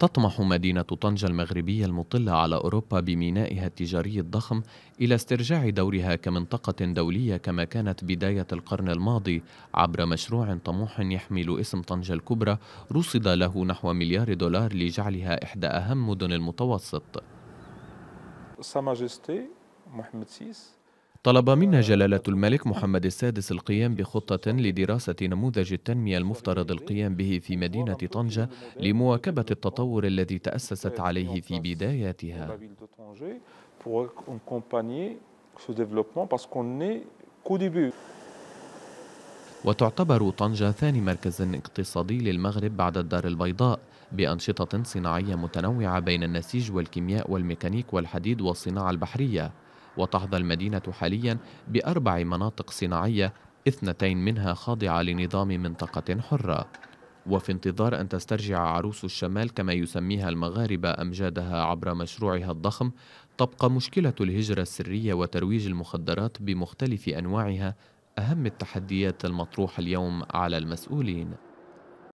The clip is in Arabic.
تطمح مدينة طنجة المغربية المطلة على أوروبا بمينائها التجاري الضخم إلى استرجاع دورها كمنطقة دولية كما كانت بداية القرن الماضي عبر مشروع طموح يحمل اسم طنجة الكبرى رصد له نحو مليار دولار لجعلها إحدى أهم مدن المتوسط. محمد سيس طلب منا جلالة الملك محمد السادس القيام بخطة لدراسة نموذج التنمية المفترض القيام به في مدينة طنجة لمواكبة التطور الذي تأسست عليه في بداياتها. وتعتبر طنجة ثاني مركز اقتصادي للمغرب بعد الدار البيضاء بأنشطة صناعية متنوعة بين النسيج والكيمياء والميكانيك والحديد والصناعة البحرية وتحظى المدينة حاليا بأربع مناطق صناعية اثنتين منها خاضعة لنظام منطقة حرة وفي انتظار أن تسترجع عروس الشمال كما يسميها المغاربة أمجادها عبر مشروعها الضخم تبقى مشكلة الهجرة السرية وترويج المخدرات بمختلف أنواعها أهم التحديات المطروحة اليوم على المسؤولين